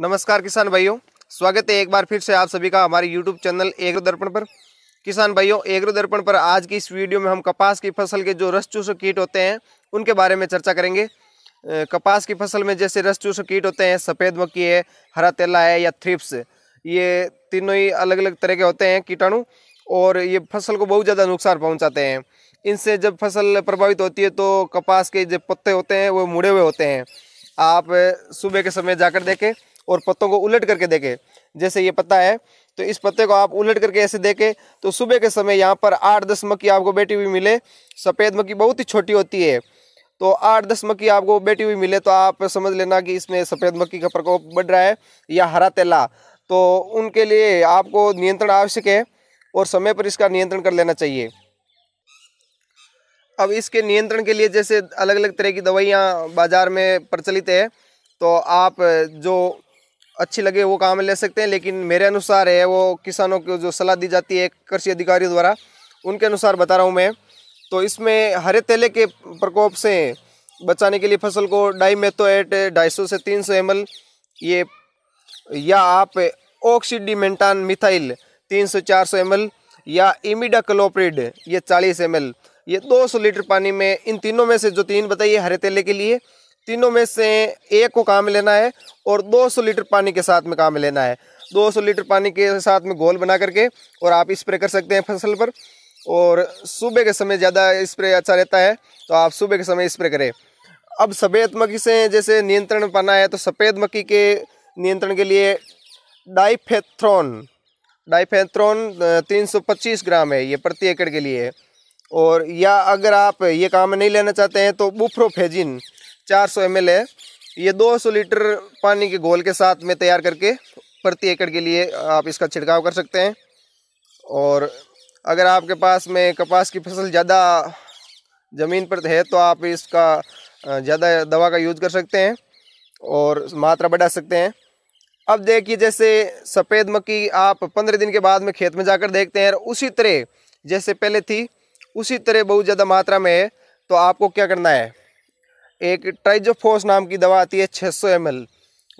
नमस्कार किसान भाइयों स्वागत है एक बार फिर से आप सभी का हमारे यूट्यूब चैनल एग्रो दर्पण पर किसान भाइयों एग्रो दर्पण पर आज की इस वीडियो में हम कपास की फसल के जो रस चूसक कीट होते हैं उनके बारे में चर्चा करेंगे कपास की फसल में जैसे रस चूसक कीट होते हैं सफ़ेद मक्खी है हरा तेला है या थ्रिप्स ये तीनों ही अलग अलग तरह के होते हैं कीटाणु और ये फसल को बहुत ज़्यादा नुकसान पहुँचाते हैं इनसे जब फसल प्रभावित होती है तो कपास के जो पत्ते होते हैं वो मुड़े हुए होते हैं आप सुबह के समय जाकर देखें और पत्तों को उलट करके देखें जैसे ये पत्ता है तो इस पत्ते को आप उलट करके ऐसे देखें तो सुबह के समय यहाँ पर आठ दस मक्की आपको बैठी हुई मिले सफ़ेद मक्की बहुत ही छोटी होती है तो आठ दस मक्की आपको बैठी हुई मिले तो आप समझ लेना कि इसमें सफ़ेद मक्की का प्रकोप बढ़ रहा है या हरा तेला तो उनके लिए आपको नियंत्रण आवश्यक है और समय पर इसका नियंत्रण कर लेना चाहिए अब इसके नियंत्रण के लिए जैसे अलग अलग तरह की दवाइयाँ बाज़ार में प्रचलित है तो आप जो अच्छी लगे वो काम ले सकते हैं लेकिन मेरे अनुसार है वो किसानों को जो सलाह दी जाती है कृषि अधिकारियों द्वारा उनके अनुसार बता रहा हूँ मैं तो इसमें हरे तेले के प्रकोप से बचाने के लिए फसल को डाई मेथोएट तो ढाई सौ से तीन सौ एम ये या आप ऑक्सीडीमेंटान मिथाइल तीन सौ चार सौ एम या इमिडा क्लोप्रिड ये चालीस एम ये 200 लीटर पानी में इन तीनों में से जो तीन बताइए हरे तेले के लिए तीनों में से एक को काम लेना है और 200 लीटर पानी के साथ में काम लेना है 200 लीटर पानी के साथ में घोल बना करके और आप स्प्रे कर सकते हैं फसल पर और सुबह के समय ज़्यादा स्प्रे अच्छा रहता है तो आप सुबह के समय स्प्रे करें अब सफ़ेद मक्खी से जैसे नियंत्रण पाना है तो सफ़ेद मक्खी के नियंत्रण के लिए डाइफेथ्रॉन डाइफेथ्रॉन 325 ग्राम है ये प्रति एकड़ के लिए और या अगर आप ये काम नहीं लेना चाहते हैं तो बुफ्रोफेजिन चार सौ एम है ये 200 लीटर पानी के घोल के साथ में तैयार करके प्रति एकड़ के लिए आप इसका छिड़काव कर सकते हैं और अगर आपके पास में कपास की फसल ज़्यादा ज़मीन पर है तो आप इसका ज़्यादा दवा का यूज कर सकते हैं और मात्रा बढ़ा सकते हैं अब देखिए जैसे सफ़ेद मक्की आप पंद्रह दिन के बाद में खेत में जाकर देखते हैं उसी तरह जैसे पहले थी उसी तरह बहुत ज़्यादा मात्रा में है तो आपको क्या करना है एक ट्राइजोफोस नाम की दवा आती है 600 सौ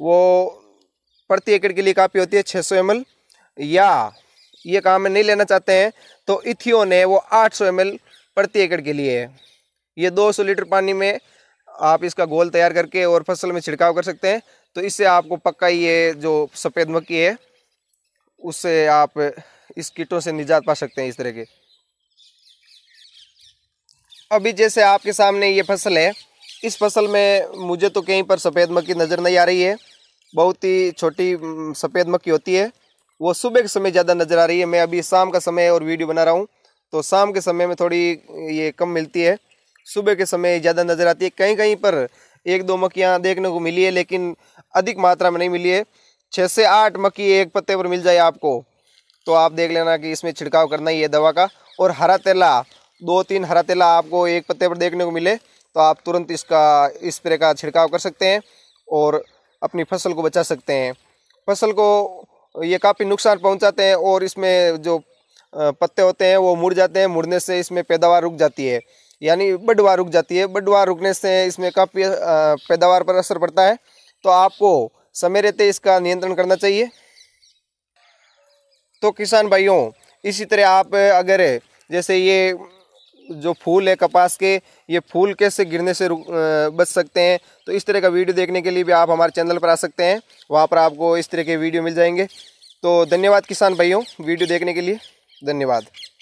वो प्रति एकड़ के लिए काफ़ी होती है 600 सौ या ये काम में नहीं लेना चाहते हैं तो इथियो ने वो 800 सौ प्रति एकड़ के लिए है ये 200 लीटर पानी में आप इसका घोल तैयार करके और फसल में छिड़काव कर सकते हैं तो इससे आपको पक्का ये जो सफ़ेद मक्की है उससे आप इस कीटों से निजात पा सकते हैं इस तरह के अभी जैसे आपके सामने ये फसल है इस फसल में मुझे तो कहीं पर सफ़ेद मक्खी नज़र नहीं आ रही है बहुत ही छोटी सफ़ेद मक्खी होती है वो सुबह के समय ज़्यादा नज़र आ रही है मैं अभी शाम का समय और वीडियो बना रहा हूँ तो शाम के समय में थोड़ी ये कम मिलती है सुबह के समय ज़्यादा नज़र आती है कहीं कहीं पर एक दो मक्खियाँ देखने को मिली है लेकिन अधिक मात्रा में नहीं मिली है छः से आठ मक्खी एक पत्ते पर मिल जाए आपको तो आप देख लेना कि इसमें छिड़काव करना ही है दवा का और हरा तेला दो तीन हरा तेला आपको एक पत्ते पर देखने को मिले तो आप तुरंत इसका इस स्प्रे का छिड़काव कर सकते हैं और अपनी फसल को बचा सकते हैं फसल को ये काफ़ी नुकसान पहुंचाते हैं और इसमें जो पत्ते होते हैं वो मुड़ जाते हैं मुड़ने से इसमें पैदावार रुक जाती है यानी बडवा रुक जाती है बडवा रुकने से इसमें काफ़ी पैदावार पर असर पड़ता है तो आपको समय रहते इसका नियंत्रण करना चाहिए तो किसान भाइयों इसी तरह आप अगर जैसे ये जो फूल है कपास के ये फूल कैसे गिरने से बच सकते हैं तो इस तरह का वीडियो देखने के लिए भी आप हमारे चैनल पर आ सकते हैं वहाँ पर आपको इस तरह के वीडियो मिल जाएंगे तो धन्यवाद किसान भाइयों वीडियो देखने के लिए धन्यवाद